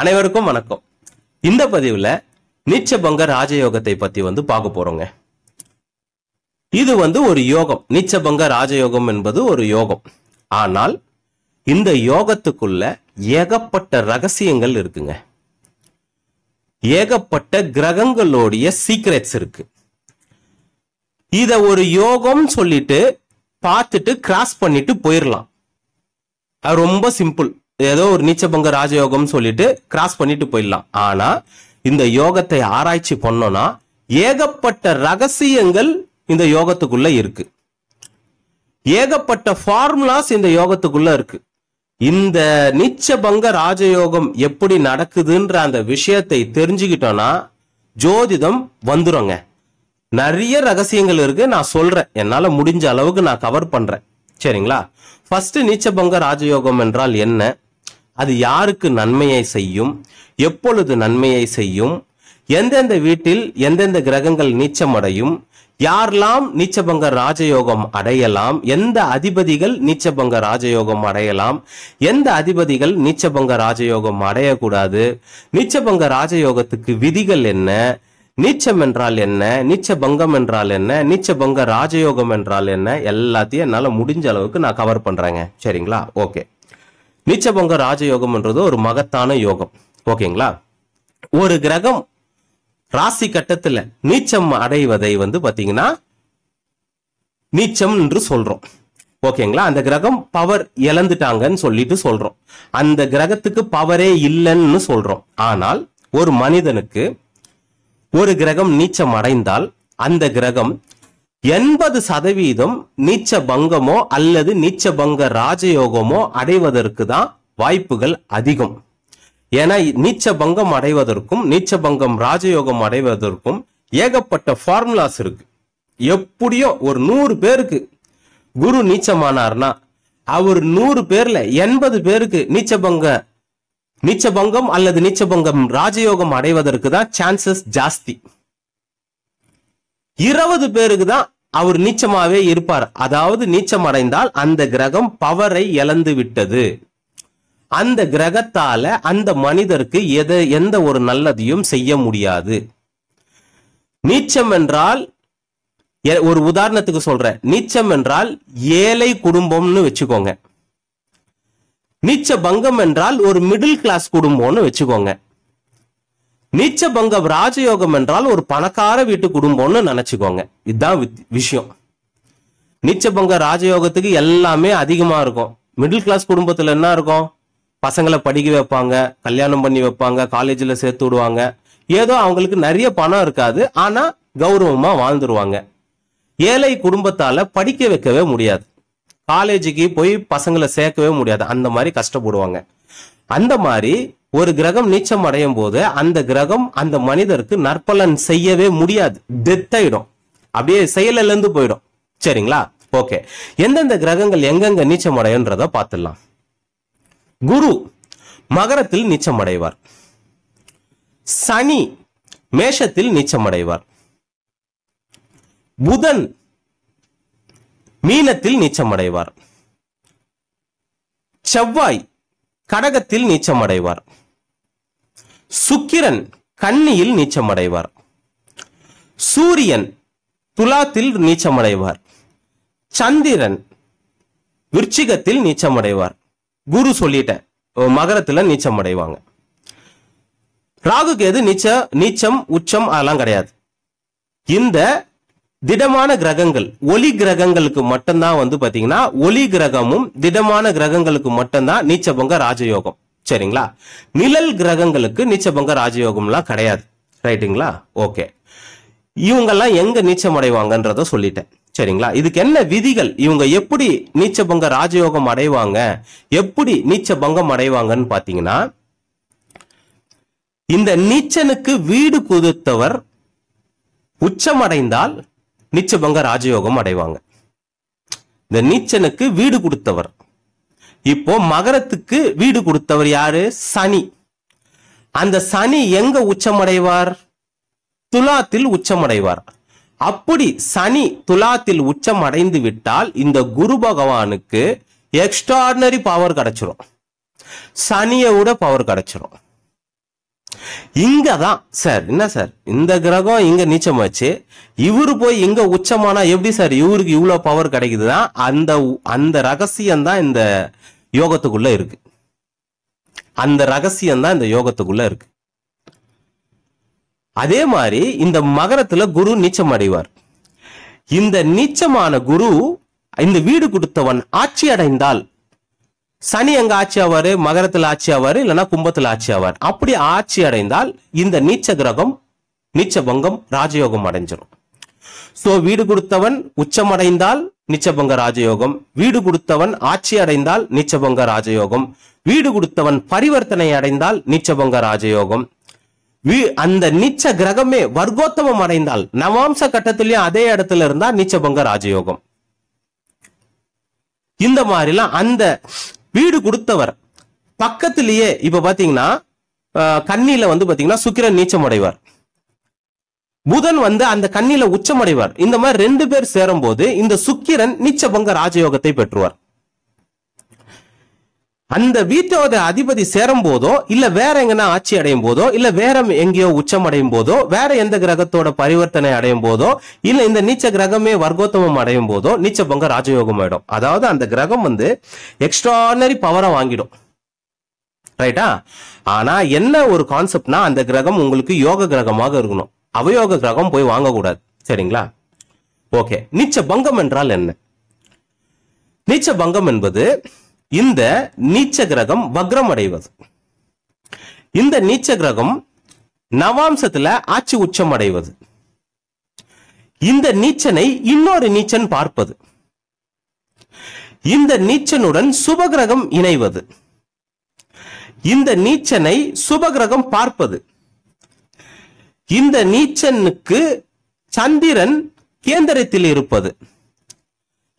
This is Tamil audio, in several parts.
அனைவருக்கும் வணக்கம் இந்த பதிவுல நீச்சபங்க ராஜயோகத்தை பத்தி வந்து பார்க்க போறோங்க இது வந்து ஒரு யோகம் நீச்சபங்க ராஜயோகம் என்பது ஒரு யோகம் ஆனால் இந்த யோகத்துக்குள்ள ஏகப்பட்ட ரகசியங்கள் இருக்குங்க ஏகப்பட்ட கிரகங்களுடைய சீக்ரெட்ஸ் இருக்கு இத ஒரு யோகம் சொல்லிட்டு பார்த்துட்டு கிராஸ் பண்ணிட்டு போயிடலாம் ரொம்ப சிம்பிள் ஏதோ ஒரு நீச்சபங்க ராஜயோகம் சொல்லிட்டு கிராஸ் பண்ணிட்டு போயிடலாம் ஆனா இந்த யோகத்தை ஆராய்ச்சி பண்ணோம்னா ஏகப்பட்ட ரகசியங்கள் இந்த யோகத்துக்குள்ள இருக்கு ஏகப்பட்ட ஃபார்முலாஸ் இந்த யோகத்துக்குள்ள இருக்கு இந்த நீச்சபங்க ராஜயோகம் எப்படி நடக்குதுன்ற அந்த விஷயத்தை தெரிஞ்சுக்கிட்டோம்னா ஜோதிடம் வந்துருங்க நிறைய ரகசியங்கள் இருக்கு நான் சொல்றேன் என்னால முடிஞ்ச அளவுக்கு நான் கவர் பண்றேன் சரிங்களா ஃபர்ஸ்ட் நீச்சபங்க ராஜயோகம் என்றால் என்ன அது யாருக்கு நன்மையை செய்யும் எப்பொழுது நன்மையை செய்யும் எந்தெந்த வீட்டில் எந்தெந்த கிரகங்கள் நீச்சம் அடையும் யாரெல்லாம் நீச்சபங்க ராஜயோகம் அடையலாம் எந்த அதிபதிகள் நீச்சபங்க ராஜயோகம் அடையலாம் எந்த அதிபதிகள் நீச்சபங்க ராஜயோகம் அடையக்கூடாது நீச்சபங்க ராஜயோகத்துக்கு விதிகள் என்ன நீச்சம் என்றால் என்ன நீச்ச பங்கம் என்றால் என்ன நீச்ச பங்க ராஜயோகம் என்றால் என்ன எல்லாத்தையும் என்னால் முடிஞ்ச அளவுக்கு நான் கவர் பண்ணுறேங்க சரிங்களா ஓகே நீச்சபங்க ராஜயோகம்ன்றது ஒரு மகத்தான யோகம் ஓகேங்களா ஒரு கிரகம் ராசி கட்டத்துல நீச்சம் அடைவதை வந்து பாத்தீங்கன்னா நீச்சம் என்று சொல்றோம் ஓகேங்களா அந்த கிரகம் பவர் இழந்துட்டாங்கன்னு சொல்லிட்டு சொல்றோம் அந்த கிரகத்துக்கு பவரே இல்லைன்னு சொல்றோம் ஆனால் ஒரு மனிதனுக்கு ஒரு கிரகம் நீச்சம் அடைந்தால் அந்த கிரகம் எண்பது சதவீதம் நீச்ச பங்கமோ அல்லது நீச்ச பங்க ராஜயோகமோ அடைவதற்கு தான் வாய்ப்புகள் அதிகம் ஏன்னா நீச்ச பங்கம் அடைவதற்கும் நீச்ச பங்கம் ராஜயோகம் அடைவதற்கும் ஏகப்பட்ட ஃபார்முலாஸ் இருக்கு எப்படியோ ஒரு நூறு பேருக்கு குரு நீச்சமானார்னா அவர் நூறு பேர்ல எண்பது பேருக்கு நீச்சபங்க நீச்சபங்கம் அல்லது நீச்சபங்கம் ராஜயோகம் அடைவதற்கு தான் சான்சஸ் ஜாஸ்தி இருபது பேருக்கு தான் அவர் நீச்சமாவே இருப்பார் அதாவது நீச்சம் அடைந்தால் அந்த கிரகம் பவரை இழந்து விட்டது அந்த கிரகத்தால அந்த மனிதருக்கு எதை எந்த ஒரு நல்லதையும் செய்ய முடியாது நீச்சம் என்றால் ஒரு உதாரணத்துக்கு சொல்றேன் நீச்சம் என்றால் ஏழை குடும்பம்னு வச்சுக்கோங்க நீச்ச பங்கம் என்றால் ஒரு மிடில் கிளாஸ் குடும்பம்னு வச்சுக்கோங்க நீச்ச பங்கம் ராஜயோகம் என்றால் ஒரு பணக்கார வீட்டு குடும்பம்னு நினைச்சுக்கோங்க இதுதான் விஷயம் நீச்ச பங்க ராஜயோகத்துக்கு எல்லாமே அதிகமா இருக்கும் மிடில் கிளாஸ் குடும்பத்துல என்ன இருக்கும் பசங்களை படிக்க வைப்பாங்க கல்யாணம் பண்ணி வைப்பாங்க காலேஜில் சேர்த்து விடுவாங்க ஏதோ அவங்களுக்கு நிறைய பணம் இருக்காது ஆனால் கௌரவமாக வாழ்ந்துருவாங்க ஏழை குடும்பத்தால் படிக்க வைக்கவே முடியாது காலேஜுக்கு போய் பசங்களை சேர்க்கவே முடியாது அந்த மாதிரி கஷ்டப்படுவாங்க அந்த மாதிரி ஒரு கிரகம் நீச்சம் அடையும் போது அந்த கிரகம் அந்த மனிதருக்கு நற்பலன் செய்யவே முடியாது டெத் ஆயிடும் அப்படியே செயல இருந்து போயிடும் சரிங்களா ஓகே எந்தெந்த கிரகங்கள் எங்கெங்க நீச்சம் அடையன்றத பார்த்துடலாம் குரு மகரத்தில் நீச்சம் அடைவார் சனி மேஷத்தில் நீச்சம் அடைவார் புதன் மீனத்தில் நீச்சம் அடைவார் செவ்வாய் கடகத்தில் நீச்சம் அடைவார் சுக்கிரன் கன்னியில் நீச்சமடைவார் சூரியன் துலாத்தில் நீச்சமடைவார் சந்திரன் விருச்சிகத்தில் நீச்சமடைவார் குரு சொல்லிட்டேன் மகரத்தில் நீச்சம் அடைவாங்க ராகு கேது நீச்ச நீச்சம் உச்சம் அதெல்லாம் கிடையாது இந்த திடமான கிரகங்கள் ஒலி கிரகங்களுக்கு மட்டும்தான் வந்து பாத்தீங்கன்னா ஒலி கிரகமும் திடமான கிரகங்களுக்கு மட்டும்தான் நீச்சபங்க ராஜயோகம் சரிங்களா நிழல் கிரகங்களுக்கு நீச்சபங்க ராஜயோகம்லாம் கிடையாது ரைட்டுங்களா ஓகே இவங்கெல்லாம் எங்க நீச்சம் அடைவாங்கன்றத சொல்லிட்டேன் சரிங்களா இதுக்கு என்ன விதிகள் இவங்க எப்படி நீச்சபங்க ராஜயோகம் அடைவாங்க எப்படி நீச்சபங்கம் அடைவாங்கன்னு பாத்தீங்கன்னா இந்த நீச்சனுக்கு வீடு குதித்தவர் உச்சமடைந்தால் நீச்சபங்க ராஜயோகம் அடைவாங்க இந்த நீச்சனுக்கு வீடு கொடுத்தவர் இப்போ மகரத்துக்கு வீடு கொடுத்தவர் யாரு சனி அந்த சனி எங்க உச்சமடைவார் துலாத்தில் உச்சமடைவார் அப்படி சனி துலாத்தில் உச்சம் அடைந்து விட்டால் இந்த குரு பகவானுக்கு எக்ஸ்ட்ராடினரி பவர் கிடைச்சிரும் சனியை விட பவர் கிடைச்சிரும் இங்கதான் சார் என்ன சார் இந்த கிரகம் இங்க நீச்சம் வச்சு இவரு போய் இங்க உச்சமானா எப்படி சார் இவருக்கு இவ்வளவு பவர் கிடைக்குதுதான் அந்த அந்த ரகசியம் தான் இந்த யோகத்துக்குள்ள இருக்கு அந்த ரகசியம் தான் இந்த யோகத்துக்குள்ள இருக்கு அதே மாதிரி இந்த மகரத்துல குரு நீச்சம் அடைவார் இந்த நீச்சமான குரு இந்த வீடு கொடுத்தவன் ஆட்சி அடைந்தால் சனி எங்க ஆட்சி ஆவார் மகரத்தில் ஆட்சி ஆவார் இல்லைன்னா கும்பத்தில் ஆட்சி ஆவார் அப்படி ஆட்சி அடைந்தால் இந்த நீச்ச கிரகம் நீச்ச பங்கம் ராஜயோகம் அடைஞ்சிடும் சோ வீடு கொடுத்தவன் உச்சம் அடைந்தால் நிச்சபங்க ராஜயோகம் வீடு கொடுத்தவன் ஆட்சி அடைந்தால் நிச்சபங்க ராஜயோகம் வீடு கொடுத்தவன் பரிவர்த்தனை அடைந்தால் நிச்சபங்க ராஜயோகம் அந்த நீச்ச கிரகமே வர்க்கோத்தமம் அடைந்தால் நவாம்ச கட்டத்திலயும் அதே இடத்துல இருந்தா நிச்சபங்க ராஜயோகம் இந்த மாதிரிலாம் அந்த வீடு கொடுத்தவர் பக்கத்திலேயே இப்ப பாத்தீங்கன்னா கண்ணியில வந்து பாத்தீங்கன்னா சுக்கிரன் நீச்சம் அடைவார் புதன் வந்து அந்த கண்ணில உச்சமடைவார் இந்த மாதிரி ரெண்டு பேர் சேரும் போது இந்த சுக்கிரன் நீச்சபங்க ராஜயோகத்தை பெற்றுவார் அந்த வீட்டோட அதிபதி சேரும் போதோ இல்ல வேற எங்கன்னா ஆட்சி அடையும் போதோ இல்ல வேற எங்கேயோ உச்சம் அடையும் போதோ வேற எந்த கிரகத்தோட பரிவர்த்தனை அடையும் போதோ இல்ல இந்த நீச்ச கிரகமே வர்க்கோத்தமம் அடையும் போதோ நீச்ச பொங்க ராஜயோகம் ஆயிடும் அதாவது அந்த கிரகம் வந்து எக்ஸ்ட்ரானரி பவரை வாங்கிடும் ரைட்டா ஆனா என்ன ஒரு கான்செப்ட்னா அந்த கிரகம் உங்களுக்கு யோக கிரகமாக இருக்கணும் அவயோக கிரகம் போய் வாங்கக்கூடாது சரிங்களா ஓகே நீச்ச பங்கம் என்றால் என்ன நீச்ச பங்கம் என்பது இந்த நீச்ச கிரகம் வக்ரம் அடைவது இந்த நீச்ச கிரகம் நவாம்சத்துல ஆட்சி உச்சம் அடைவது இந்த நீச்சனை இன்னொரு நீச்சன் பார்ப்பது இந்த நீச்சனுடன் சுபகிரகம் இணைவது இந்த நீச்சனை சுபகிரகம் பார்ப்பது இந்த நீச்சனுக்கு சந்திரன் கேந்திரத்தில் இருப்பது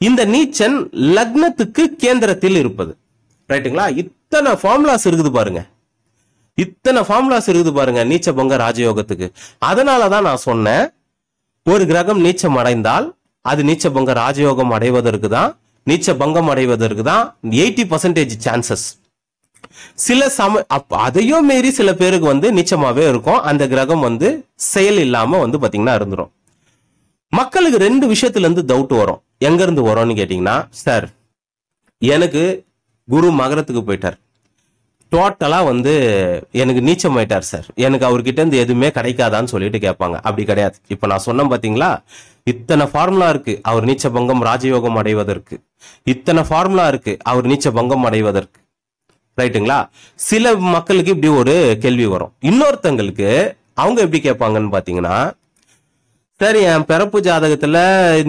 இந்த நீச்சன் லக்னத்துக்கு கேந்திரத்தில் இருப்பது ரைட்டுங்களா இத்தனை ஃபார்முலாஸ் இருக்குது பாருங்க இத்தனை ஃபார்முலாஸ் இருக்குது பாருங்க நீச்ச பங்க ராஜயோகத்துக்கு அதனால தான் நான் சொன்னேன் ஒரு கிரகம் நீச்சம் அடைந்தால் அது நீச்ச பங்க ராஜயோகம் அடைவதற்கு தான் நீச்ச பங்கம் அடைவதற்கு தான் எயிட்டி பர்சன்டேஜ் சான்சஸ் சில சம அதையும் மீறி சில பேருக்கு வந்து நீச்சமாவே இருக்கும் அந்த கிரகம் வந்து செயல் இல்லாம வந்து பாத்தீங்கன்னா இருந்துரும் மக்களுக்கு ரெண்டு விஷயத்துல இருந்து டவுட் வரும் எங்கேருந்து வரோம்னு கேட்டீங்கன்னா சார் எனக்கு குரு மகரத்துக்கு போயிட்டார் டோட்டலாக வந்து எனக்கு நீச்சம் ஆயிட்டார் சார் எனக்கு அவர்கிட்ட இருந்து எதுவுமே கிடைக்காதான்னு சொல்லிட்டு கேட்பாங்க அப்படி கிடையாது இப்போ நான் சொன்னேன் பார்த்தீங்களா இத்தனை ஃபார்முலா இருக்கு அவர் நீச்ச பங்கம் ராஜயோகம் அடைவதற்கு இத்தனை ஃபார்முலா இருக்கு அவர் நீச்ச பங்கம் அடைவதற்கு ரைட்டுங்களா சில மக்களுக்கு இப்படி ஒரு கேள்வி வரும் இன்னொருத்தங்களுக்கு அவங்க எப்படி கேட்பாங்கன்னு பார்த்தீங்கன்னா சரி என் பிறப்பு ஜாதகத்துல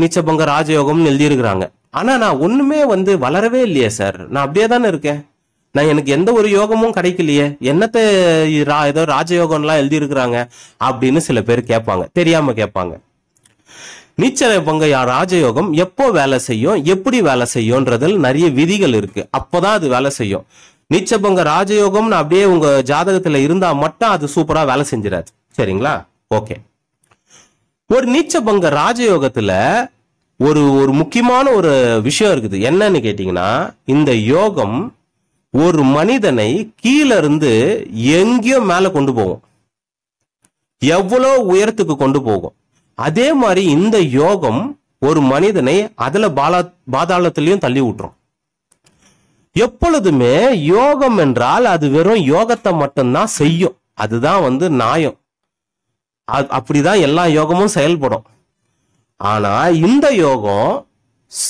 நீச்சபங்க ராஜயோகம்னு எழுதியிருக்கிறாங்க ஆனா நான் ஒண்ணுமே வந்து வளரவே இல்லையே சார் நான் அப்படியே தானே இருக்கேன் நான் எனக்கு எந்த ஒரு யோகமும் கிடைக்கலையே என்னத்தை ஏதோ ராஜயோகம்லாம் எழுதியிருக்கிறாங்க அப்படின்னு சில பேர் கேட்பாங்க தெரியாம கேட்பாங்க நீச்சல பங்க ராஜயோகம் எப்போ வேலை செய்யும் எப்படி வேலை செய்யும்ன்றதில் நிறைய விதிகள் இருக்கு அப்போதான் அது வேலை செய்யும் நீச்சபங்க ராஜயோகம்னு அப்படியே உங்க ஜாதகத்துல இருந்தா மட்டும் அது சூப்பரா வேலை செஞ்சிடாது சரிங்களா ஓகே ஒரு நீச்சபங்க ராஜயோகத்துல ஒரு ஒரு முக்கியமான ஒரு விஷயம் இருக்குது என்னன்னு கேட்டீங்கன்னா இந்த யோகம் ஒரு மனிதனை கீழ இருந்து எங்கேயோ மேல கொண்டு போகும் எவ்வளோ உயரத்துக்கு கொண்டு போகும் அதே மாதிரி இந்த யோகம் ஒரு மனிதனை அதுல பாலா பாதாளத்திலையும் தள்ளி விட்டுரும் எப்பொழுதுமே யோகம் என்றால் அது வெறும் யோகத்தை மட்டும்தான் செய்யும் அதுதான் வந்து நியாயம் அப்படிதான் எல்லா யோகமும் செயல்படும் ஆனா இந்த யோகம்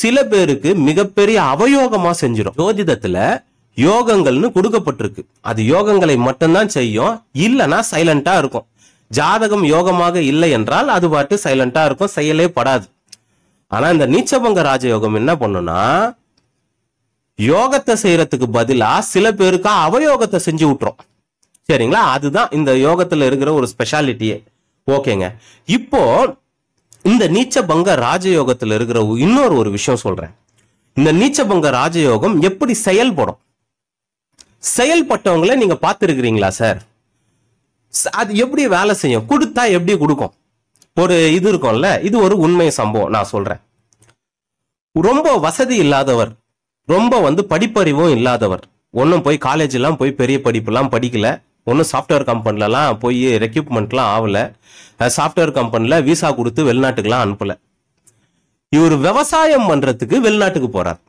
சில பேருக்கு மிகப்பெரிய அவயோகமா செஞ்சிடும் ஜோதிடத்துல யோகங்கள்னு கொடுக்கப்பட்டிருக்கு அது யோகங்களை மட்டும்தான் செய்யும் இல்லைன்னா சைலண்டா இருக்கும் ஜாதகம் யோகமாக இல்லை என்றால் அது பாட்டு சைலண்டா இருக்கும் செயலே படாது ஆனா இந்த நீச்சபங்க ராஜயோகம் என்ன பண்ணுனா யோகத்தை செய்யறதுக்கு பதிலா சில பேருக்கா அவயோகத்தை செஞ்சு விட்டுரும் சரிங்களா அதுதான் இந்த யோகத்துல இருக்கிற ஒரு ஸ்பெஷாலிட்டியே ஓகேங்க இப்போ இந்த நீச்சபங்க ராஜயோகத்தில் இருக்கிற இன்னொரு ஒரு விஷயம் சொல்றேன் இந்த நீச்சபங்க ராஜயோகம் எப்படி செயல்படும் செயல்பட்டவங்களை நீங்க பார்த்துருக்கிறீங்களா சார் அது எப்படி வேலை செய்யும் கொடுத்தா எப்படி கொடுக்கும் ஒரு இது இருக்கும்ல இது ஒரு உண்மை சம்பவம் நான் சொல்றேன் ரொம்ப வசதி இல்லாதவர் ரொம்ப வந்து படிப்பறிவும் இல்லாதவர் ஒன்றும் போய் காலேஜ் எல்லாம் போய் பெரிய படிப்புலாம் படிக்கல ஒன்றும் சாஃப்ட்வேர் கம்பெனிலலாம் போய் ரெக்யூப்மெண்ட்லாம் ஆகலை சாஃப்ட்வேர் கம்பெனியில் விசா கொடுத்து வெளிநாட்டுக்கெலாம் அனுப்பலை இவர் விவசாயம் பண்ணுறதுக்கு வெளிநாட்டுக்கு போகிறார்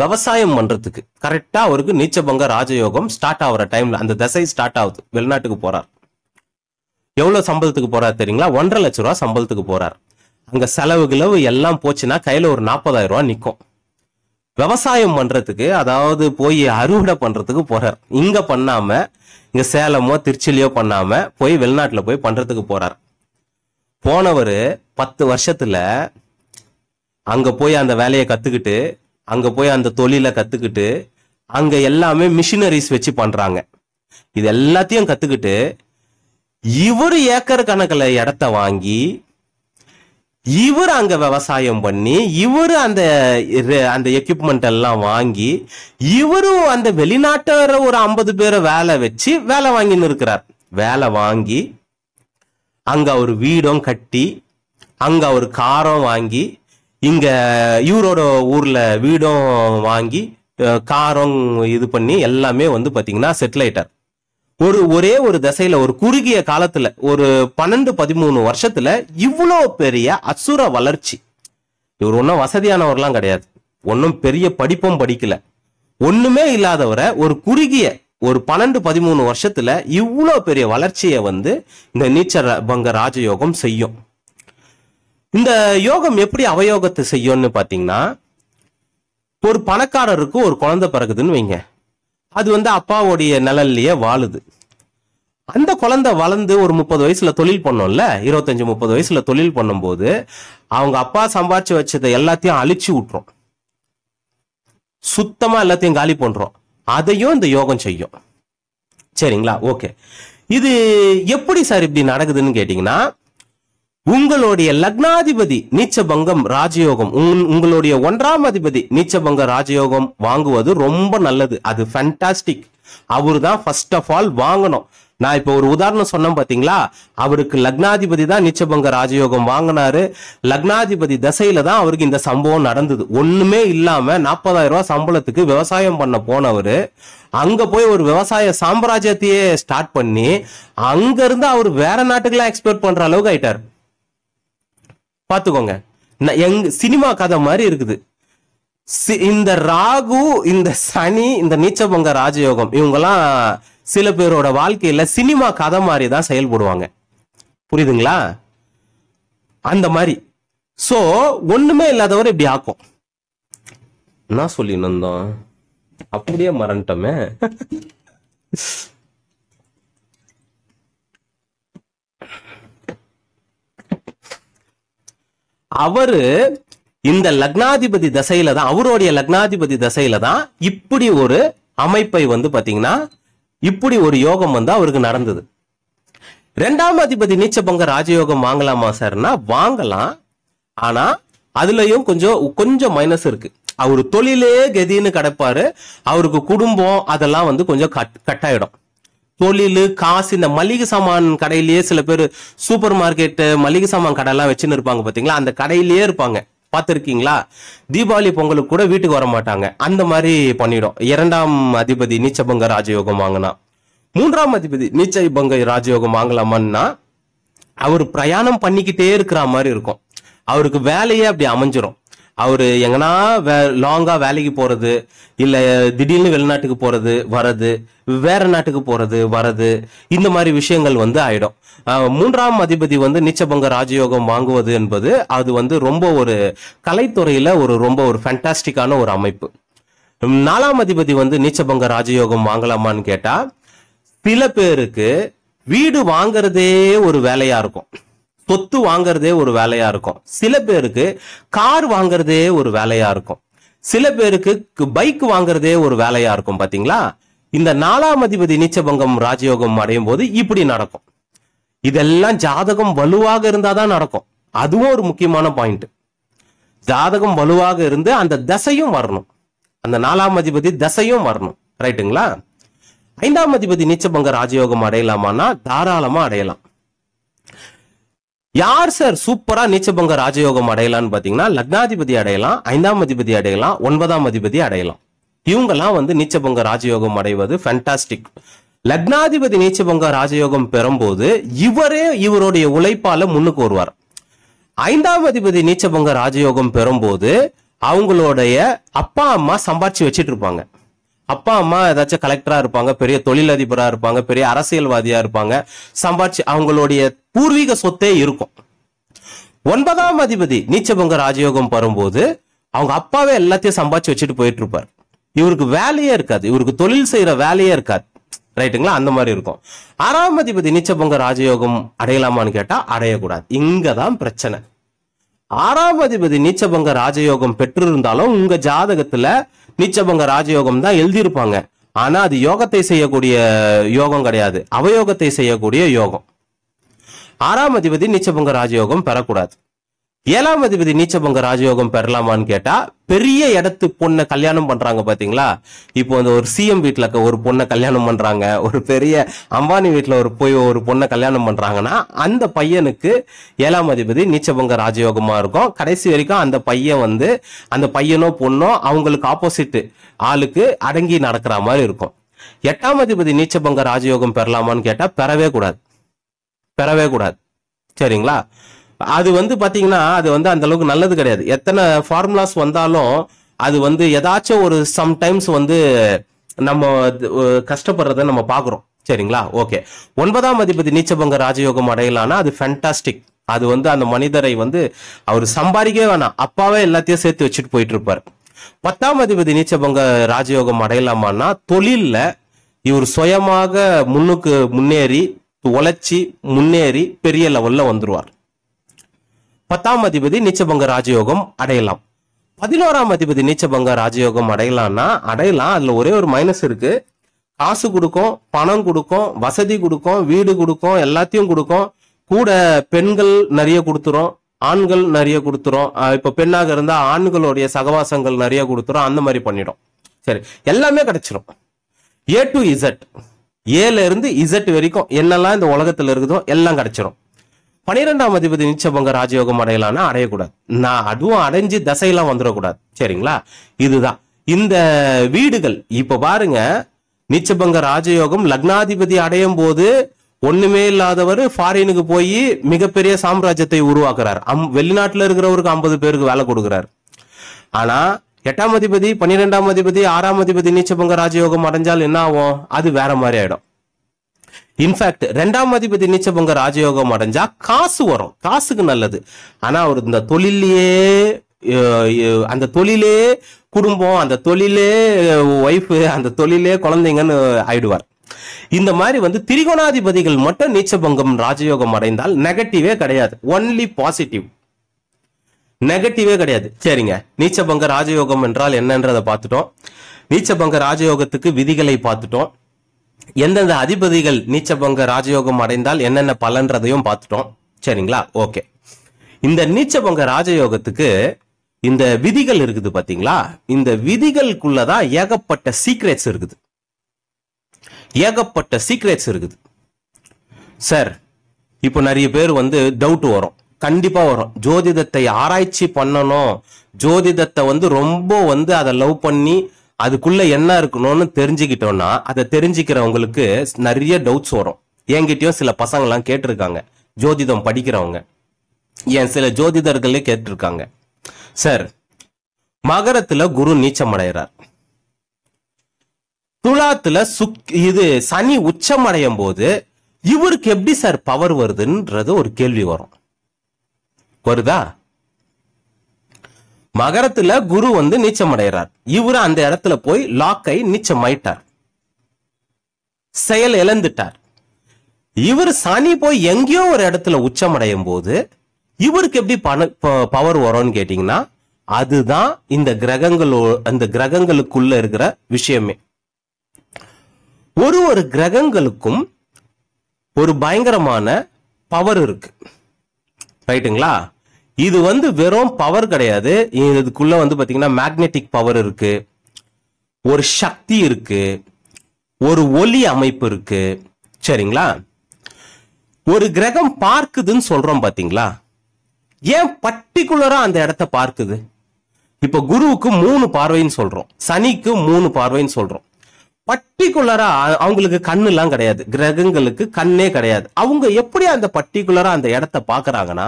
விவசாயம் பண்ணுறதுக்கு கரெக்டாக அவருக்கு நீச்சபங்க ராஜயோகம் ஸ்டார்ட் ஆகிற டைமில் அந்த தசை ஸ்டார்ட் ஆகுது வெளிநாட்டுக்கு போகிறார் எவ்வளோ சம்பளத்துக்கு போகிறார் தெரியுங்களா ஒன்றரை லட்ச ரூபா சம்பளத்துக்கு போகிறார் அங்கே செலவு கிளவு எல்லாம் போச்சுன்னா கையில் ஒரு நாற்பதாயிரம் ரூபா நிற்கும் விவசாயம் பண்ணுறதுக்கு அதாவது போய் அறுவடை பண்ணுறதுக்கு போகிறார் இங்கே பண்ணாமல் இங்கே சேலமோ திருச்சிலையோ பண்ணாமல் போய் வெளிநாட்டில் போய் பண்ணுறதுக்கு போகிறார் போனவர் பத்து வருஷத்தில் அங்கே போய் அந்த வேலையை கற்றுக்கிட்டு அங்கே போய் அந்த தொழிலை கற்றுக்கிட்டு அங்கே எல்லாமே மிஷினரிஸ் வச்சு பண்ணுறாங்க இது எல்லாத்தையும் கற்றுக்கிட்டு இவர் ஏக்கர் கணக்கில் இடத்த வாங்கி இவர் அங்க விவசாயம் பண்ணி இவர் அந்த அந்த எக்யூப்மெண்ட் எல்லாம் வாங்கி இவரும் அந்த வெளிநாட்டார ஒரு ஐம்பது பேரை வேலை வச்சு வேலை வாங்கின்னு இருக்கிறார் வேலை வாங்கி அங்க ஒரு வீடும் கட்டி அங்க ஒரு காரம் வாங்கி இங்க இவரோட ஊர்ல வீடும் வாங்கி காரம் இது பண்ணி எல்லாமே வந்து பாத்தீங்கன்னா செட்டிலைட்டர் ஒரு ஒரே ஒரு திசையில ஒரு குறுகிய காலத்துல ஒரு பன்னெண்டு பதிமூணு வருஷத்துல இவ்வளோ பெரிய அசுர வளர்ச்சி இவர் ஒன்றும் வசதியானவர்லாம் கிடையாது ஒன்றும் பெரிய படிப்பும் படிக்கல ஒண்ணுமே இல்லாதவரை ஒரு குறுகிய ஒரு பன்னெண்டு பதிமூணு வருஷத்துல இவ்வளோ பெரிய வளர்ச்சியை வந்து இந்த நீச்சல் பங்க ராஜயோகம் செய்யும் இந்த யோகம் எப்படி அவயோகத்தை செய்யும்னு பாத்தீங்கன்னா ஒரு பணக்காரருக்கு ஒரு குழந்தை பிறகுதுன்னு வைங்க அது வந்து அப்பாவுடைய நிழல்லையே வாழுது அந்த குழந்தை வளர்ந்து ஒரு முப்பது வயசுல தொழில் பண்ணோம்ல இருபத்தஞ்சு முப்பது வயசுல தொழில் பண்ணும்போது அவங்க அப்பா சம்பாதிச்சு வச்சதை எல்லாத்தையும் அழிச்சு விட்டுறோம் சுத்தமா எல்லாத்தையும் காலி பண்றோம் அதையும் இந்த யோகம் செய்யும் சரிங்களா ஓகே இது எப்படி சார் இப்படி நடக்குதுன்னு கேட்டீங்கன்னா உங்களுடைய லக்னாதிபதி நீச்சபங்கம் ராஜயோகம் உங்களுடைய ஒன்றாம் அதிபதி நீச்சபங்க ராஜயோகம் வாங்குவது ரொம்ப நல்லது அது ஃபேண்டாஸ்டிக் அவரு தான் ஃபர்ஸ்ட் ஆஃப் ஆல் வாங்கணும் நான் இப்போ ஒரு உதாரணம் சொன்னேன் பாத்தீங்களா அவருக்கு லக்னாதிபதி தான் நீச்சபங்க ராஜயோகம் வாங்கினாரு லக்னாதிபதி தசையில தான் அவருக்கு இந்த சம்பவம் நடந்தது ஒண்ணுமே இல்லாம நாற்பதாயிரம் ரூபாய் சம்பளத்துக்கு விவசாயம் பண்ண போனவர் அங்க போய் ஒரு விவசாய சாம்ராஜ்யத்தையே ஸ்டார்ட் பண்ணி அங்க இருந்து அவர் வேற நாட்டுக்கெல்லாம் எக்ஸ்போர்ட் பண்ற அளவுக்கு ஆயிட்டாரு பார்த்துக்கோங்க எங் சினிமா கதை மாதிரி இருக்குது இந்த ராகு இந்த சனி இந்த பொங்க ராஜயோகம் இவங்கெல்லாம் சில பேரோட வாழ்க்கையில சினிமா கதை மாதிரி தான் செயல்படுவாங்க புரியுதுங்களா அந்த மாதிரி ஸோ ஒண்ணுமே இல்லாதவரை இப்படி ஆக்கும் என்ன சொல்லி இருந்தோம் அப்படியே மறந்துட்டோமே அவரு இந்த லக்னாதிபதி தசையில தான் அவருடைய லக்னாதிபதி தசையில தான் இப்படி ஒரு அமைப்பை வந்து பாத்தீங்கன்னா இப்படி ஒரு யோகம் வந்து அவருக்கு நடந்தது ரெண்டாம் அதிபதி நீச்ச பங்க ராஜயோகம் வாங்கலாமா சார்னா வாங்கலாம் ஆனா அதுலயும் கொஞ்சம் கொஞ்சம் மைனஸ் இருக்கு அவர் தொழிலே கதின்னு கிடப்பாரு அவருக்கு குடும்பம் அதெல்லாம் வந்து கொஞ்சம் கட் கட்டாயிடும் தொழில் காசு இந்த மளிகை சாமான் கடையிலேயே சில பேர் சூப்பர் மார்க்கெட்டு மளிகை சாமான் கடையெல்லாம் வச்சுன்னு இருப்பாங்க பார்த்தீங்களா அந்த கடையிலேயே இருப்பாங்க பார்த்துருக்கீங்களா தீபாவளி பொங்கலுக்கு கூட வீட்டுக்கு வர மாட்டாங்க அந்த மாதிரி பண்ணிடும் இரண்டாம் அதிபதி நீச்சபங்க ராஜயோகம் வாங்கினா மூன்றாம் அதிபதி நீச்சபங்க ராஜயோகம் வாங்கலாமான்னா அவர் பிரயாணம் பண்ணிக்கிட்டே இருக்கிற மாதிரி இருக்கும் அவருக்கு வேலையே அப்படி அமைஞ்சிரும் அவர் எங்கன்னா வே லாங்காக வேலைக்கு போகிறது இல்லை திடீர்னு வெளிநாட்டுக்கு போகிறது வர்றது வேற நாட்டுக்கு போகிறது வர்றது இந்த மாதிரி விஷயங்கள் வந்து ஆயிடும் மூன்றாம் அதிபதி வந்து நீச்சபங்க ராஜயோகம் வாங்குவது என்பது அது வந்து ரொம்ப ஒரு கலைத்துறையில் ஒரு ரொம்ப ஒரு ஃபேண்டாஸ்டிக்கான ஒரு அமைப்பு நாலாம் அதிபதி வந்து நீச்சபங்க ராஜயோகம் வாங்கலாமான்னு கேட்டால் சில பேருக்கு வீடு வாங்குறதே ஒரு வேலையாக இருக்கும் சொத்து வாங்குறதே ஒரு வேலையா இருக்கும் சில பேருக்கு கார் வாங்குறதே ஒரு வேலையா இருக்கும் சில பேருக்கு பைக் வாங்குறதே ஒரு வேலையா இருக்கும் பாத்தீங்களா இந்த நாலாம் அதிபதி நீச்சபங்கம் ராஜயோகம் அடையும் போது இப்படி நடக்கும் இதெல்லாம் ஜாதகம் வலுவாக இருந்தாதான் நடக்கும் அதுவும் ஒரு முக்கியமான பாயிண்ட் ஜாதகம் வலுவாக இருந்து அந்த தசையும் வரணும் அந்த நாலாம் அதிபதி தசையும் வரணும் ரைட்டுங்களா ஐந்தாம் அதிபதி நீச்சபங்க ராஜயோகம் அடையலாமான்னா தாராளமா அடையலாம் யார் சார் சூப்பரா நீச்சபங்க ராஜயோகம் அடையலாம்னு பாத்தீங்கன்னா லக்னாதிபதி அடையலாம் ஐந்தாம் அதிபதி அடையலாம் ஒன்பதாம் அதிபதி அடையலாம் இவங்கெல்லாம் வந்து நீச்சபங்க ராஜயோகம் அடைவது ஃபேண்டாஸ்டிக் லக்னாதிபதி நீச்சபங்க ராஜயோகம் பெறும்போது இவரே இவருடைய உழைப்பால முன்னுக்கு வருவார் ஐந்தாம் அதிபதி நீச்சபங்க ராஜயோகம் பெறும்போது அவங்களுடைய அப்பா அம்மா சம்பாரிச்சு வச்சிட்டு இருப்பாங்க அப்பா அம்மா ஏதாச்சும் கலெக்டரா இருப்பாங்க பெரிய தொழிலதிபரா இருப்பாங்க பெரிய அரசியல்வாதியா இருப்பாங்க சம்பாதிச்சு அவங்களுடைய பூர்வீக சொத்தே இருக்கும் ஒன்பதாம் அதிபதி நீச்சபங்க ராஜயோகம் வரும்போது அவங்க அப்பாவே எல்லாத்தையும் சம்பாதிச்சு வச்சுட்டு போயிட்டு இருப்பார் இவருக்கு வேலையே இருக்காது இவருக்கு தொழில் செய்யற வேலையே இருக்காது ரைட்டுங்களா அந்த மாதிரி இருக்கும் ஆறாம் அதிபதி நீச்சபங்க ராஜயோகம் அடையலாமான்னு கேட்டா அடையக்கூடாது இங்கதான் பிரச்சனை ஆறாம் அதிபதி நீச்சபங்க ராஜயோகம் பெற்றிருந்தாலும் உங்க ஜாதகத்துல நீச்சபங்க ராஜயோகம் தான் எழுதியிருப்பாங்க ஆனா அது யோகத்தை செய்யக்கூடிய யோகம் கிடையாது அவயோகத்தை செய்யக்கூடிய யோகம் ஆறாம் அதிபதி நீச்சபங்க ராஜயோகம் பெறக்கூடாது ஏழாம் அதிபதி நீச்சபங்க ராஜயோகம் பெறலாமான்னு கேட்டா பெரிய இடத்து பொண்ணை கல்யாணம் பண்றாங்க பாத்தீங்களா இப்போ வந்து ஒரு சிஎம் வீட்டுல ஒரு பொண்ணை கல்யாணம் பண்றாங்க ஒரு பெரிய அம்பானி வீட்டுல ஒரு போய் ஒரு பொண்ணை கல்யாணம் பண்றாங்கன்னா அந்த பையனுக்கு ஏழாம் அதிபதி நீச்சபங்க ராஜயோகமா இருக்கும் கடைசி வரைக்கும் அந்த பையன் வந்து அந்த பையனோ பொண்ணோ அவங்களுக்கு ஆப்போசிட் ஆளுக்கு அடங்கி நடக்கிற மாதிரி இருக்கும் எட்டாம் அதிபதி நீச்சபங்க ராஜயோகம் பெறலாமான்னு கேட்டா பெறவே கூடாது பெறவே கூடாது சரிங்களா அது வந்து பார்த்தீங்கன்னா அது வந்து அந்த அளவுக்கு நல்லது கிடையாது எத்தனை ஃபார்முலாஸ் வந்தாலும் அது வந்து ஏதாச்சும் ஒரு சம்டைம்ஸ் வந்து நம்ம கஷ்டப்படுறத நம்ம பார்க்குறோம் சரிங்களா ஓகே ஒன்பதாம் அதிபதி நீச்சபங்க ராஜயோகம் அடையலானா அது ஃபேண்டாஸ்டிக் அது வந்து அந்த மனிதரை வந்து அவர் சம்பாதிக்கவே வேணாம் அப்பாவே எல்லாத்தையும் சேர்த்து வச்சுட்டு போயிட்டு இருப்பார் பத்தாம் அதிபதி நீச்சபங்க ராஜயோகம் அடையலாமான்னா தொழிலில் இவர் சுயமாக முன்னுக்கு முன்னேறி உழைச்சி முன்னேறி பெரிய லெவலில் வந்துருவார் பத்தாம் அதிபதி நீச்சபங்க ராஜயோகம் அடையலாம் பதினோராம் அதிபதி நீச்சபங்க ராஜயோகம் அடையலாம்னா அடையலாம் அதுல ஒரே ஒரு மைனஸ் இருக்கு காசு கொடுக்கும் பணம் கொடுக்கும் வசதி கொடுக்கும் வீடு கொடுக்கும் எல்லாத்தையும் கொடுக்கும் கூட பெண்கள் நிறைய கொடுத்துரும் ஆண்கள் நிறைய கொடுத்துரும் இப்போ பெண்ணாக இருந்தால் ஆண்களுடைய சகவாசங்கள் நிறைய கொடுத்துரும் அந்த மாதிரி பண்ணிடும் சரி எல்லாமே கிடைச்சிரும் ஏ டு இசட் ஏல இருந்து இசட் வரைக்கும் என்னெல்லாம் இந்த உலகத்தில் இருக்குதோ எல்லாம் கிடைச்சிரும் பனிரெண்டாம் அதிபதி நிச்சபங்க ராஜயோகம் அடையலான்னா அடையக்கூடாது நான் அதுவும் அடைஞ்சு தசையெல்லாம் வந்துடக்கூடாது சரிங்களா இதுதான் இந்த வீடுகள் இப்ப பாருங்க நீச்சபங்க ராஜயோகம் லக்னாதிபதி அடையும் போது ஒண்ணுமே இல்லாதவர் ஃபாரினுக்கு போய் மிகப்பெரிய சாம்ராஜ்யத்தை உருவாக்குறார் அம் வெளிநாட்டுல இருக்கிறவருக்கு ஐம்பது பேருக்கு வேலை கொடுக்குறாரு ஆனா எட்டாம் அதிபதி பன்னிரெண்டாம் அதிபதி ஆறாம் அதிபதி நீச்சபங்க ராஜயோகம் அடைஞ்சால் என்ன ஆகும் அது வேற மாதிரி ஆயிடும் இன்ஃபேக்ட் ரெண்டாம் அதிபதி நீச்சபங்க ராஜயோகம் அடைஞ்சா காசு வரும் காசுக்கு நல்லது ஆனா அவர் இந்த தொழிலே அந்த தொழிலே குடும்பம் அந்த தொழிலே ஒய்ஃபு அந்த தொழிலே குழந்தைங்கன்னு ஆயிடுவார் இந்த மாதிரி வந்து திரிகோணாதிபதிகள் மட்டும் நீச்சபங்கம் ராஜயோகம் அடைந்தால் நெகட்டிவே கிடையாது ஒன்லி பாசிட்டிவ் நெகட்டிவே கிடையாது சரிங்க நீச்சபங்க ராஜயோகம் என்றால் என்னன்றதை பார்த்துட்டோம் நீச்சபங்க ராஜயோகத்துக்கு விதிகளை பார்த்துட்டோம் எந்தெந்த அதிபதிகள் பங்க ராஜயோகம் அடைந்தால் என்னென்ன பலன்றதையும் பார்த்துட்டோம் சரிங்களா ஓகே இந்த பங்க ராஜயோகத்துக்கு இந்த விதிகள் இருக்குது பாத்தீங்களா இந்த விதிகளுக்குள்ளதான் ஏகப்பட்ட சீக்ரெட்ஸ் இருக்குது ஏகப்பட்ட சீக்ரெட்ஸ் இருக்குது சார் இப்போ நிறைய பேர் வந்து டவுட் வரும் கண்டிப்பா வரும் ஜோதிடத்தை ஆராய்ச்சி பண்ணணும் ஜோதிடத்தை வந்து ரொம்ப வந்து அதை லவ் பண்ணி அதுக்குள்ள என்ன இருக்கணும்னு தெரிஞ்சுக்கிட்டோம்னா அதை தெரிஞ்சுக்கிறவங்களுக்கு நிறைய டவுட்ஸ் வரும் என்கிட்டயும் சில பசங்கள்லாம் கேட்டிருக்காங்க ஜோதிடம் படிக்கிறவங்க என் சில ஜோதிடர்களே கேட்டிருக்காங்க சார் மகரத்துல குரு நீச்சம் அடைகிறார் துலாத்துல சுக் இது சனி உச்சம் அடையும் போது இவருக்கு எப்படி சார் பவர் வருதுன்றது ஒரு கேள்வி வரும் வருதா மகரத்துல குரு வந்து நீச்சம் அடைகிறார் இவரு அந்த இடத்துல போய் லாக்கை நீச்சமாயிட்டார் செயல் இழந்துட்டார் இவர் சனி போய் எங்கேயோ ஒரு இடத்துல உச்சம் அடையும் போது இவருக்கு எப்படி பண பவர் வரும்னு கேட்டீங்கன்னா அதுதான் இந்த கிரகங்களோ அந்த கிரகங்களுக்குள்ள இருக்கிற விஷயமே ஒரு ஒரு கிரகங்களுக்கும் ஒரு பயங்கரமான பவர் இருக்கு ரைட்டுங்களா இது வந்து வெறும் பவர் கிடையாது இதுக்குள்ள வந்து பார்த்தீங்கன்னா மேக்னெட்டிக் பவர் இருக்கு ஒரு சக்தி இருக்கு ஒரு ஒலி அமைப்பு இருக்கு சரிங்களா ஒரு கிரகம் பார்க்குதுன்னு சொல்றோம் பாத்தீங்களா ஏன் பர்டிகுலரா அந்த இடத்த பார்க்குது இப்ப குருவுக்கு மூணு பார்வைன்னு சொல்றோம் சனிக்கு மூணு பார்வைன்னு சொல்றோம் பர்டிகுலரா அவங்களுக்கு கண்ணுலாம் கிடையாது கிரகங்களுக்கு கண்ணே கிடையாது அவங்க எப்படி அந்த பர்டிகுலரா அந்த இடத்த பாக்குறாங்கன்னா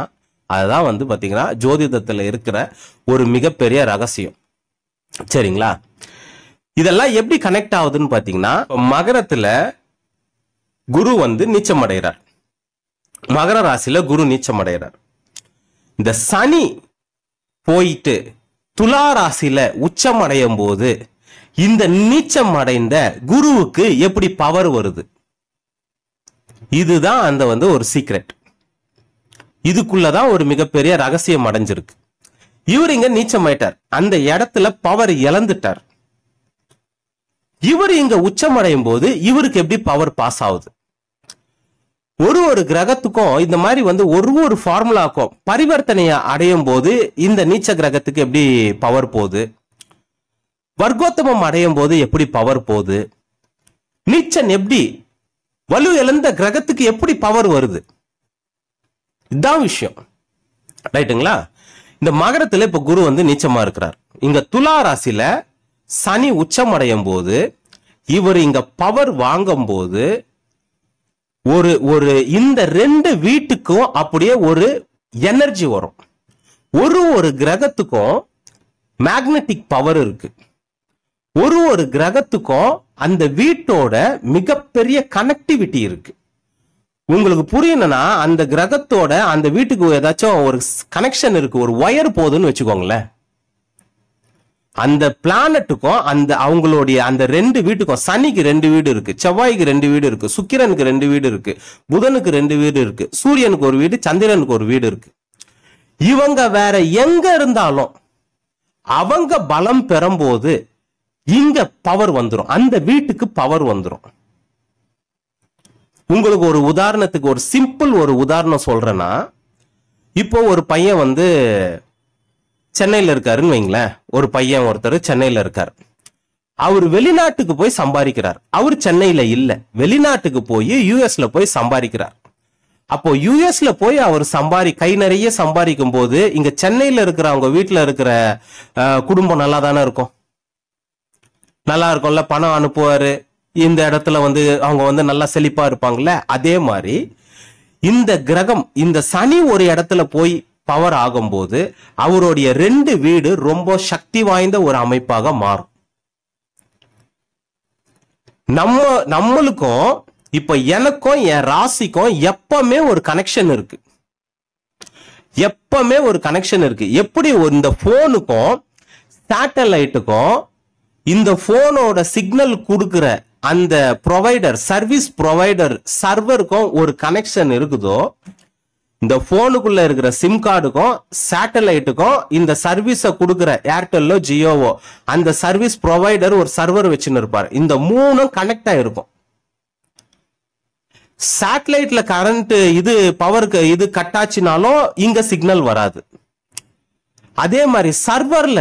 அதுதான் வந்து பார்த்தீங்கன்னா ஜோதிடத்தில் இருக்கிற ஒரு மிகப்பெரிய ரகசியம் சரிங்களா இதெல்லாம் எப்படி கனெக்ட் ஆகுதுன்னு பார்த்தீங்கன்னா மகரத்தில் குரு வந்து நீச்சம் அடைகிறார் மகர ராசியில குரு நீச்சம் அடைகிறார் இந்த சனி போயிட்டு துலா ராசியில உச்சம் அடையும் போது இந்த நீச்சம் அடைந்த குருவுக்கு எப்படி பவர் வருது இதுதான் அந்த வந்து ஒரு சீக்ரெட் இதுக்குள்ளதான் ஒரு மிகப்பெரிய ரகசியம் அடைஞ்சிருக்கு இவர் இங்க ஆயிட்டார் அந்த இடத்துல பவர் இழந்துட்டார் இவர் இங்க அடையும் போது இவருக்கு எப்படி பவர் பாஸ் ஆகுது ஒரு ஒரு கிரகத்துக்கும் இந்த மாதிரி வந்து ஒரு ஒரு ஃபார்முலாக்கும் பரிவர்த்தனையை அடையும் போது இந்த நீச்ச கிரகத்துக்கு எப்படி பவர் போகுது வர்க்கோத்தமம் அடையும் போது எப்படி பவர் போகுது நீச்சன் எப்படி வலு இழந்த கிரகத்துக்கு எப்படி பவர் வருது இதான் விஷயம் ரைட்டுங்களா இந்த மகரத்தில் இப்போ குரு வந்து நீச்சமாக இருக்கிறார் இங்க துலா ராசியில் சனி உச்சமடையும் போது இவர் இங்க பவர் வாங்கும் போது ஒரு ஒரு இந்த ரெண்டு வீட்டுக்கும் அப்படியே ஒரு எனர்ஜி வரும் ஒரு ஒரு கிரகத்துக்கும் மேக்னட்டிக் பவர் இருக்கு ஒரு ஒரு கிரகத்துக்கும் அந்த வீட்டோட மிகப்பெரிய கனெக்டிவிட்டி இருக்கு உங்களுக்கு புரியணும்னா அந்த கிரகத்தோட அந்த வீட்டுக்கு ஏதாச்சும் ஒரு கனெக்ஷன் இருக்கு ஒரு ஒயர் போகுதுன்னு வச்சுக்கோங்களேன் அந்த பிளானட்டுக்கும் அந்த அவங்களுடைய அந்த ரெண்டு வீட்டுக்கும் சனிக்கு ரெண்டு வீடு இருக்கு செவ்வாய்க்கு ரெண்டு வீடு இருக்கு சுக்கிரனுக்கு ரெண்டு வீடு இருக்கு புதனுக்கு ரெண்டு வீடு இருக்கு சூரியனுக்கு ஒரு வீடு சந்திரனுக்கு ஒரு வீடு இருக்கு இவங்க வேற எங்க இருந்தாலும் அவங்க பலம் பெறும்போது இங்க பவர் வந்துடும் அந்த வீட்டுக்கு பவர் வந்துடும் உங்களுக்கு ஒரு உதாரணத்துக்கு ஒரு சிம்பிள் ஒரு உதாரணம் சொல்கிறேன்னா இப்போ ஒரு பையன் வந்து சென்னையில் இருக்காருன்னு வைங்களேன் ஒரு பையன் ஒருத்தர் சென்னையில் இருக்கார் அவர் வெளிநாட்டுக்கு போய் சம்பாதிக்கிறார் அவர் சென்னையில் இல்லை வெளிநாட்டுக்கு போய் யூஎஸ்ல போய் சம்பாதிக்கிறார் அப்போ யூஎஸ்ல போய் அவர் சம்பாதி கை நிறைய சம்பாதிக்கும் போது இங்க சென்னையில இருக்கிற அவங்க வீட்டில் இருக்கிற குடும்பம் நல்லா தானே இருக்கும் நல்லா இருக்கும்ல பணம் அனுப்புவாரு இந்த இடத்துல வந்து அவங்க வந்து நல்லா செழிப்பா இருப்பாங்கல்ல அதே மாதிரி இந்த கிரகம் இந்த சனி ஒரு இடத்துல போய் பவர் ஆகும்போது அவருடைய ரெண்டு வீடு ரொம்ப சக்தி வாய்ந்த ஒரு அமைப்பாக மாறும் நம்ம நம்மளுக்கும் இப்ப எனக்கும் என் ராசிக்கும் எப்பவுமே ஒரு கனெக்ஷன் இருக்கு எப்பவுமே ஒரு கனெக்ஷன் இருக்கு எப்படி இந்த போனுக்கும் சேட்டலைட்டுக்கும் இந்த போனோட சிக்னல் கொடுக்குற அந்த ப்ரொவைடர் சர்வீஸ் ப்ரொவைடர் சர்வருக்கும் ஒரு கனெக்ஷன் இருக்குதோ இந்த போனுக்குள்ள இருக்கிற சிம் கார்டுக்கும் சேட்டலைட்டுக்கும் இந்த சர்வீஸை கொடுக்குற ஏர்டெல்லோ ஜியோவோ அந்த சர்வீஸ் ப்ரொவைடர் ஒரு சர்வர் வச்சுன்னு இருப்பார் இந்த மூணும் கனெக்ட் ஆயிருக்கும் சேட்டலைட்ல கரண்ட் இது பவருக்கு இது கட் ஆச்சுனாலும் இங்க சிக்னல் வராது அதே மாதிரி சர்வர்ல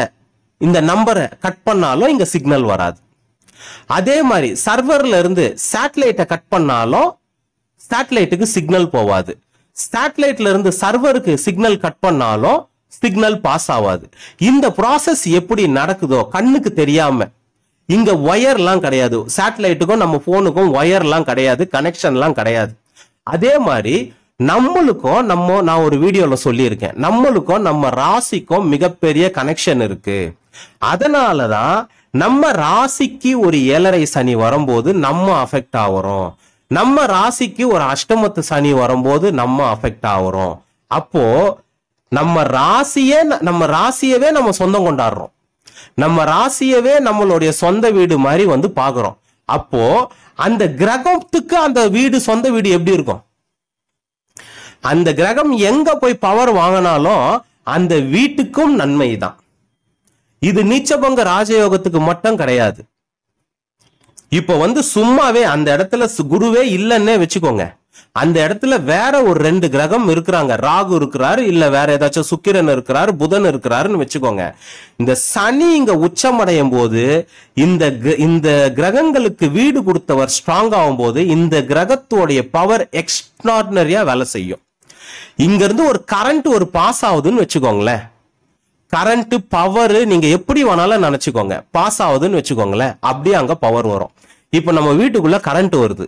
இந்த நம்பரை கட் பண்ணாலும் இங்க சிக்னல் வராது அதே மாதிரி சர்வர்ல இருந்து சேட்டலைட்டை கட் பண்ணாலும் சேட்டலைட்டுக்கு சிக்னல் போவாது சேட்டலைட்ல இருந்து சர்வருக்கு சிக்னல் கட் பண்ணாலும் சிக்னல் பாஸ் ஆகாது இந்த ப்ராசஸ் எப்படி நடக்குதோ கண்ணுக்கு தெரியாம இங்க ஒயர்லாம் கிடையாது சேட்டலைட்டுக்கும் நம்ம போனுக்கும் ஒயர்லாம் கிடையாது கனெக்ஷன்லாம் கிடையாது அதே மாதிரி நம்மளுக்கும் நம்ம நான் ஒரு வீடியோல சொல்லியிருக்கேன் நம்மளுக்கும் நம்ம ராசிக்கும் மிகப்பெரிய கனெக்ஷன் இருக்கு அதனாலதான் நம்ம ராசிக்கு ஒரு ஏழரை சனி வரும்போது நம்ம அஃபெக்ட் ஆகிறோம் நம்ம ராசிக்கு ஒரு அஷ்டமத்து சனி வரும்போது நம்ம அஃபெக்ட் ஆகிறோம் அப்போ நம்ம ராசியே நம்ம ராசியவே நம்ம சொந்தம் கொண்டாடுறோம் நம்ம ராசியவே நம்மளுடைய சொந்த வீடு மாதிரி வந்து பாக்குறோம் அப்போ அந்த கிரகத்துக்கு அந்த வீடு சொந்த வீடு எப்படி இருக்கும் அந்த கிரகம் எங்க போய் பவர் வாங்கினாலும் அந்த வீட்டுக்கும் நன்மை தான் இது நீச்சபங்க ராஜயோகத்துக்கு மட்டும் கிடையாது இப்ப வந்து சும்மாவே அந்த இடத்துல குருவே இல்லைன்னே வச்சுக்கோங்க அந்த இடத்துல வேற ஒரு ரெண்டு கிரகம் இருக்கிறாங்க ராகு இருக்கிறாரு இல்ல வேற ஏதாச்சும் சுக்கிரன் இருக்கிறாரு புதன் இருக்கிறாருன்னு வச்சுக்கோங்க இந்த சனி இங்க உச்சமடையும் போது இந்த இந்த கிரகங்களுக்கு வீடு கொடுத்தவர் ஸ்ட்ராங் ஆகும் போது இந்த கிரகத்தோடைய பவர் எக்ஸ்ட்ராடினரியா வேலை செய்யும் இங்க இருந்து ஒரு கரண்ட் ஒரு பாஸ் ஆகுதுன்னு வச்சுக்கோங்களேன் கரண்ட் பவர் நீங்க எப்படி வேணாலும் நினைச்சுக்கோங்க பாஸ் ஆகுதுன்னு வச்சுக்கோங்களேன் அப்படியே அங்க பவர் வரும் இப்போ நம்ம வீட்டுக்குள்ள கரண்ட் வருது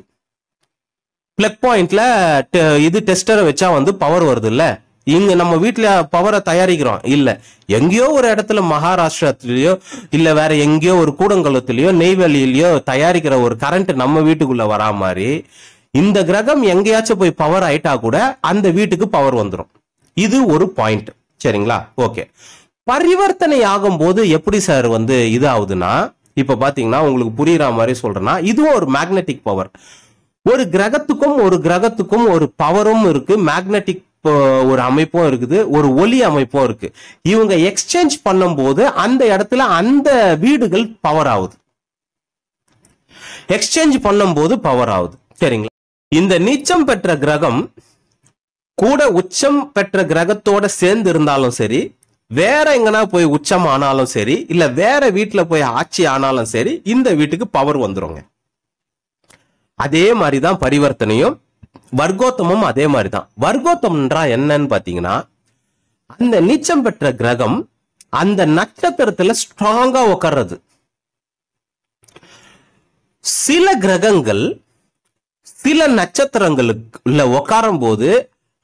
பிளக் பாயிண்ட்ல இது டெஸ்டரை வச்சா வந்து பவர் வருது இல்ல இங்க நம்ம வீட்டுல பவரை தயாரிக்கிறோம் இல்ல எங்கேயோ ஒரு இடத்துல மகாராஷ்டிரத்திலயோ இல்ல வேற எங்கேயோ ஒரு கூடங்குளத்திலயோ நெய்வேலியிலயோ தயாரிக்கிற ஒரு கரண்ட் நம்ம வீட்டுக்குள்ள வரா மாதிரி இந்த கிரகம் எங்கேயாச்சும் போய் பவர் ஆயிட்டா கூட அந்த வீட்டுக்கு பவர் வந்துடும் இது ஒரு பாயிண்ட் சரிங்களா ஓகே பரிவர்த்தனை ஆகும் போது எப்படி சார் வந்து இது ஆகுதுன்னா இப்ப பாத்தீங்கன்னா உங்களுக்கு புரியுற மாதிரி சொல்றேன்னா இதுவும் ஒரு மேக்னெட்டிக் பவர் ஒரு கிரகத்துக்கும் ஒரு கிரகத்துக்கும் ஒரு பவரும் இருக்கு மேக்னெட்டிக் ஒரு அமைப்பும் இருக்குது ஒரு ஒலி அமைப்பும் இருக்கு இவங்க எக்ஸ்சேஞ்ச் பண்ணும்போது அந்த இடத்துல அந்த வீடுகள் பவர் ஆகுது எக்ஸ்சேஞ்ச் பண்ணும் போது பவர் ஆகுது சரிங்களா இந்த நீச்சம் பெற்ற கிரகம் கூட உச்சம் பெற்ற கிரகத்தோட சேர்ந்து இருந்தாலும் சரி வேற எங்கன்னா போய் உச்சம் ஆனாலும் சரி இல்ல வேற வீட்டுல போய் ஆட்சி ஆனாலும் சரி இந்த வீட்டுக்கு பவர் வந்துருங்க அதே மாதிரிதான் பரிவர்த்தனையும் வர்க்கோத்தமும் அதே மாதிரிதான் வர்க்கோத்தம்ன்றா என்னன்னு பாத்தீங்கன்னா அந்த நீச்சம் பெற்ற கிரகம் அந்த நட்சத்திரத்துல ஸ்ட்ராங்கா உட்கார்றது சில கிரகங்கள் சில நட்சத்திரங்களுக்குள்ள உட்காரும் போது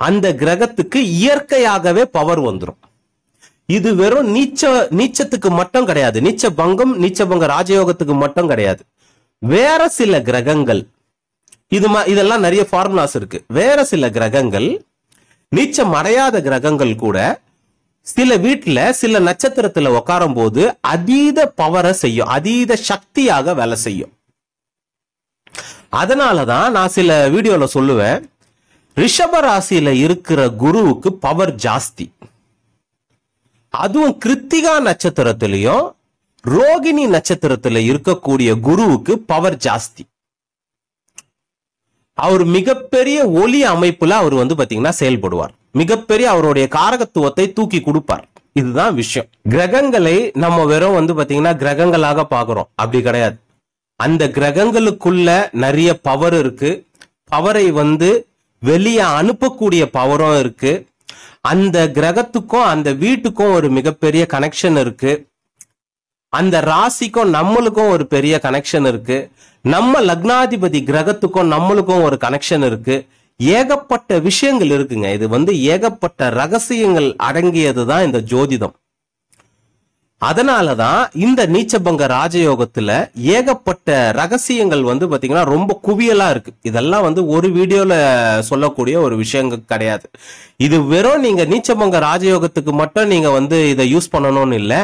அந்த கிரகத்துக்கு இயற்கையாகவே பவர் வந்துடும் இது வெறும் நீச்ச நீச்சத்துக்கு மட்டும் கிடையாது நீச்ச பங்கம் நீச்ச பங்க ராஜயோகத்துக்கு மட்டும் கிடையாது வேற சில கிரகங்கள் இது இதெல்லாம் நிறைய ஃபார்முலாஸ் இருக்கு வேற சில கிரகங்கள் நீச்சம் அடையாத கிரகங்கள் கூட சில வீட்டுல சில நட்சத்திரத்துல உட்காரும் போது அதீத பவரை செய்யும் அதீத சக்தியாக வேலை செய்யும் அதனாலதான் நான் சில வீடியோல சொல்லுவேன் ரிஷப ராசியில இருக்கிற குருவுக்கு பவர் ஜாஸ்தி அதுவும் கிருத்திகா நட்சத்திரத்திலையும் ரோகிணி நட்சத்திரத்துல இருக்கக்கூடிய குருவுக்கு பவர் ஜாஸ்தி அவர் மிகப்பெரிய ஒலி அமைப்புல அவர் வந்து பாத்தீங்கன்னா செயல்படுவார் மிகப்பெரிய அவருடைய காரகத்துவத்தை தூக்கி கொடுப்பார் இதுதான் விஷயம் கிரகங்களை நம்ம வெறும் வந்து பாத்தீங்கன்னா கிரகங்களாக பாக்குறோம் அப்படி கிடையாது அந்த கிரகங்களுக்குள்ள நிறைய பவர் இருக்கு பவரை வந்து வெளியே அனுப்பக்கூடிய பவரும் இருக்கு அந்த கிரகத்துக்கும் அந்த வீட்டுக்கும் ஒரு மிகப்பெரிய கனெக்ஷன் இருக்கு அந்த ராசிக்கும் நம்மளுக்கும் ஒரு பெரிய கனெக்ஷன் இருக்கு நம்ம லக்னாதிபதி கிரகத்துக்கும் நம்மளுக்கும் ஒரு கனெக்ஷன் இருக்கு ஏகப்பட்ட விஷயங்கள் இருக்குங்க இது வந்து ஏகப்பட்ட ரகசியங்கள் அடங்கியது தான் இந்த ஜோதிடம் அதனாலதான் தான் இந்த நீச்சபங்க ராஜயோகத்துல ஏகப்பட்ட ரகசியங்கள் வந்து பாத்தீங்கன்னா ரொம்ப குவியலா இருக்கு இதெல்லாம் வந்து ஒரு வீடியோல சொல்லக்கூடிய ஒரு விஷயங்கள் கிடையாது இது வெறும் நீங்க நீச்சபங்க ராஜயோகத்துக்கு மட்டும் நீங்க வந்து இதை யூஸ் பண்ணணும்னு இல்லை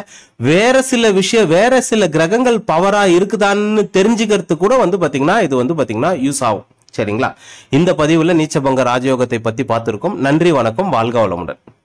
வேற சில விஷயம் வேற சில கிரகங்கள் பவரா இருக்குதான்னு தெரிஞ்சுக்கிறதுக்கு கூட வந்து பாத்தீங்கன்னா இது வந்து பாத்தீங்கன்னா யூஸ் ஆகும் சரிங்களா இந்த பதிவுல நீச்சபங்க ராஜயோகத்தை பத்தி பார்த்திருக்கோம் நன்றி வணக்கம் வாழ்க வளமுடன்